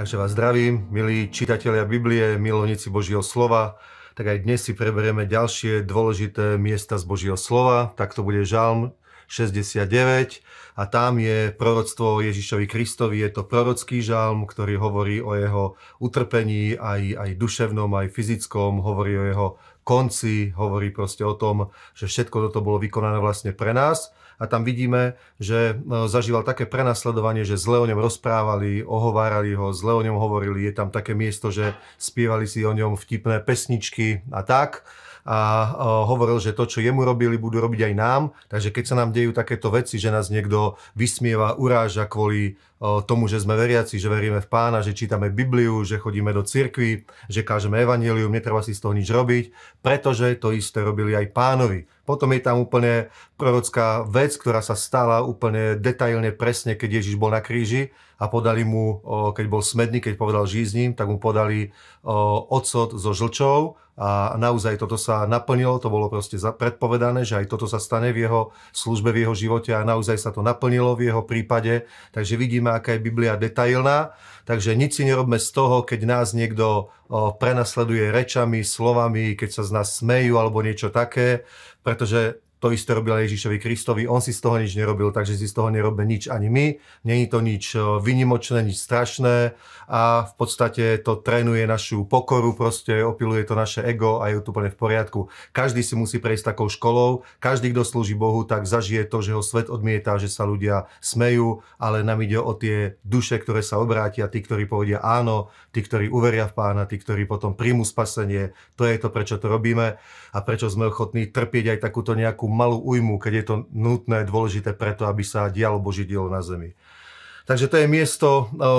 Takže vás zdravím, milí čitatelia Biblie, milovníci Božieho slova. Tak aj dnes si preberieme ďalšie dôležité miesta z Božieho slova. Tak to bude Žalm 69 a tam je proroctvo Ježišovi Kristovi, je to prorocký žalm, ktorý hovorí o jeho utrpení aj, aj duševnom, aj fyzickom, hovorí o jeho konci, hovorí proste o tom, že všetko toto bolo vykonané vlastne pre nás. A tam vidíme, že no, zažíval také prenasledovanie, že zle o ňom rozprávali, ohovárali ho, zle o ňom hovorili. Je tam také miesto, že spievali si o ňom vtipné pesničky a tak a hovoril, že to, čo jemu robili, budú robiť aj nám. Takže keď sa nám dejú takéto veci, že nás niekto vysmieva, uráža kvôli tomu, že sme veriaci, že veríme v pána, že čítame Bibliu, že chodíme do cirkvi, že kážeme evanílium, netreba si z toho nič robiť, pretože to isté robili aj pánovi. Potom je tam úplne prorocká vec, ktorá sa stala úplne detailne presne, keď Ježiš bol na kríži a podali mu, keď bol smedný, keď povedal žízním, tak mu podali ocot so žlčou a naozaj toto sa naplnilo, to bolo proste predpovedané, že aj toto sa stane v jeho službe, v jeho živote a naozaj sa to naplnilo v jeho prípade, takže vidíme, aká je Biblia detailná, takže nič si nerobme z toho, keď nás niekto prenasleduje rečami, slovami, keď sa z nás smejú alebo niečo také, pretože to isté robil aj Ježišovi Kristovi, on si z toho nič nerobil, takže si z toho nerobíme nič ani my. Není to nič e, vynimočné, nič strašné a v podstate to trénuje našu pokoru, proste opiluje to naše ego a je to úplne v poriadku. Každý si musí prejsť takou školou, každý, kto slúži Bohu, tak zažije to, že ho svet odmieta, že sa ľudia smejú, ale nám ide o tie duše, ktoré sa obrátia, tí, ktorí povedia áno, tí, ktorí uveria v pána, tí, ktorí potom príjmu spasenie. To je to, prečo to robíme a prečo sme ochotní trpieť aj takúto nejakú malú újmu, keď je to nutné, dôležité preto, aby sa dialo Boží dielo na zemi. Takže to je miesto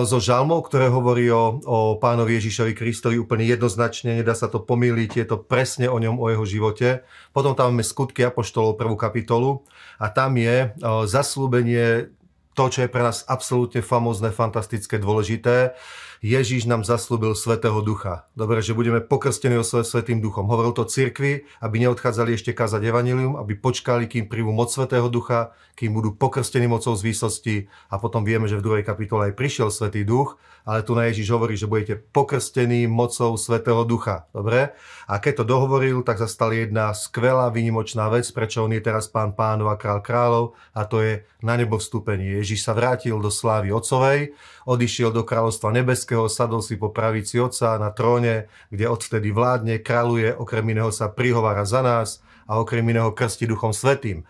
so e, žalmov, ktoré hovorí o, o pánovi Ježišovi Kristovi úplne jednoznačne, nedá sa to pomýliť, je to presne o ňom, o jeho živote. Potom tam máme skutky Apoštolov prvú kapitolu a tam je e, zaslúbenie to, čo je pre nás absolútne famózne, fantastické, dôležité. Ježíš nám zaslúbil Svetého Ducha. Dobre, že budeme pokrstení o Svetým Duchom. Hovoril to cirkvi, aby neodchádzali ešte kázať evanilium, aby počkali, kým príjmu moc Svetého Ducha, kým budú pokrstení mocou z výsosti a potom vieme, že v druhej kapitole aj prišiel Svetý Duch, ale tu na Ježíš hovorí, že budete pokrstení mocou Svetého Ducha. Dobre? A keď to dohovoril, tak sa stala jedna skvelá, výnimočná vec, prečo on je teraz pán pánov a král kráľov a to je na nebo vstúpenie Ježiš sa vrátil do slávy Otcovej, odišiel do kráľovstva nebeského, sadol si po pravici Otca na tróne, kde odvtedy vládne, kráľuje, okrem iného sa prihovára za nás a okrem iného krsti Duchom Svetým.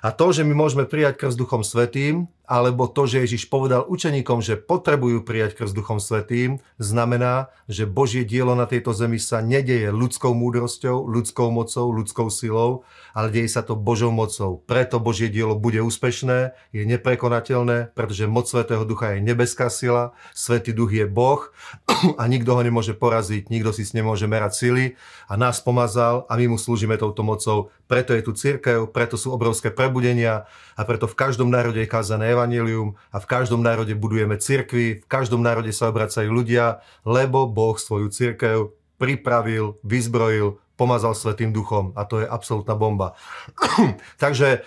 A to, že my môžeme prijať krst Duchom Svetým, alebo to, že Ježiš povedal učeníkom, že potrebujú prijať krst Duchom Svetým, znamená, že Božie dielo na tejto zemi sa nedeje ľudskou múdrosťou, ľudskou mocou, ľudskou silou, ale deje sa to Božou mocou. Preto Božie dielo bude úspešné, je neprekonateľné, pretože moc Svetého Ducha je nebeská sila, Svetý Duch je Boh a nikto ho nemôže poraziť, nikto si s nemôže merať sily a nás pomazal a my mu slúžime touto mocou. Preto je tu církev, preto sú obrovské prebudenia a preto v každom národe je kázané evanilium a v každom národe budujeme církvy, v každom národe sa obracajú ľudia, lebo Boh svoju církev pripravil, vyzbrojil, pomazal Svetým duchom a to je absolútna bomba. Takže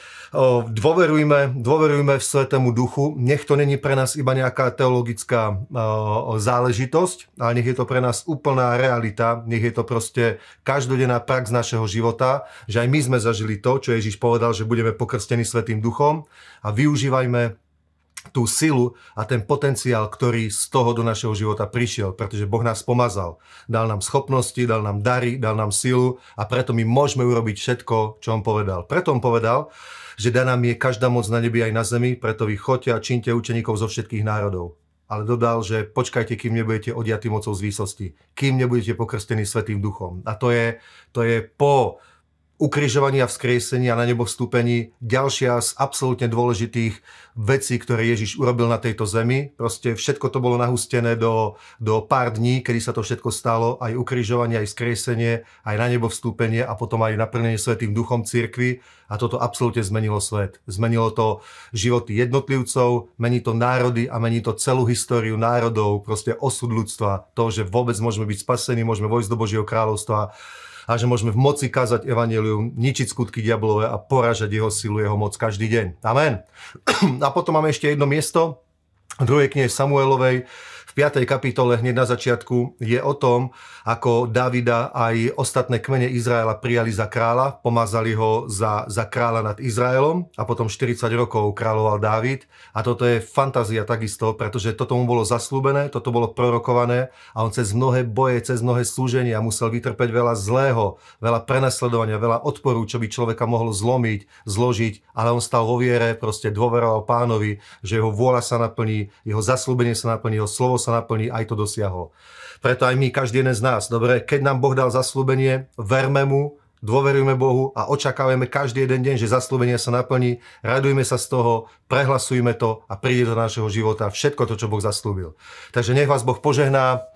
dôverujme, dôverujme v Svetému duchu, nech to není pre nás iba nejaká teologická záležitosť, ale nech je to pre nás úplná realita, nech je to proste každodenná prax našeho života, že aj my sme zažili to, čo Ježiš povedal, že budeme pokrstení Svetým duchom a využívajme tú silu a ten potenciál, ktorý z toho do našeho života prišiel, pretože Boh nás pomazal. Dal nám schopnosti, dal nám dary, dal nám silu a preto my môžeme urobiť všetko, čo On povedal. Preto On povedal, že dá nám je každá moc na nebi aj na zemi, preto vy choďte a čínte učeníkov zo všetkých národov. Ale dodal, že počkajte, kým nebudete odiatí mocou z výsosti, kým nebudete pokrstení Svetým duchom. A to je, to je po ukrižovania, vzkriesenia, na nebo vstúpení. Ďalšia z absolútne dôležitých vecí, ktoré Ježiš urobil na tejto zemi. Proste všetko to bolo nahustené do, do pár dní, kedy sa to všetko stalo. Aj ukrižovanie, aj vzkriesenie, aj na nebo vstúpenie a potom aj naplnenie svetým duchom cirkvi. A toto absolútne zmenilo svet. Zmenilo to životy jednotlivcov, mení to národy a mení to celú históriu národov, proste osud ľudstva. To, že vôbec môžeme byť spasení, môžeme vojsť do Božieho kráľovstva a že môžeme v moci kázať evanelium, ničiť skutky diablové a poražať jeho silu, jeho moc každý deň. Amen. A potom máme ešte jedno miesto, druhej knihe Samuelovej, 5. kapitole hneď na začiatku je o tom, ako Davida aj ostatné kmene Izraela prijali za kráľa, pomazali ho za, za kráľa nad Izraelom a potom 40 rokov kráľoval Dávid. A toto je fantázia takisto, pretože toto mu bolo zaslúbené, toto bolo prorokované a on cez mnohé boje, cez mnohé slúženia musel vytrpeť veľa zlého, veľa prenasledovania, veľa odporú, čo by človeka mohlo zlomiť, zložiť, ale on stal vo viere, proste dôveroval pánovi, že jeho vôľa sa naplní, jeho zaslúbenie sa naplní, jeho slovo sa naplní, aj to dosiahol. Preto aj my, každý jeden z nás, dobre, keď nám Boh dal zaslúbenie, verme mu, dôverujme Bohu a očakávame každý jeden deň, že zaslúbenie sa naplní, radujme sa z toho, prehlasujme to a príde do našeho života všetko to, čo Boh zaslúbil. Takže nech vás Boh požehná,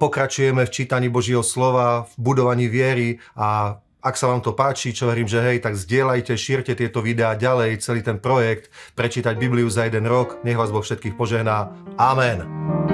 pokračujeme v čítaní Božieho slova, v budovaní viery a ak sa vám to páči, čo verím, že hej, tak zdieľajte, šírte tieto videá ďalej, celý ten projekt, prečítať Bibliu za jeden rok. Nech vás Boh všetkých požehná. Amen.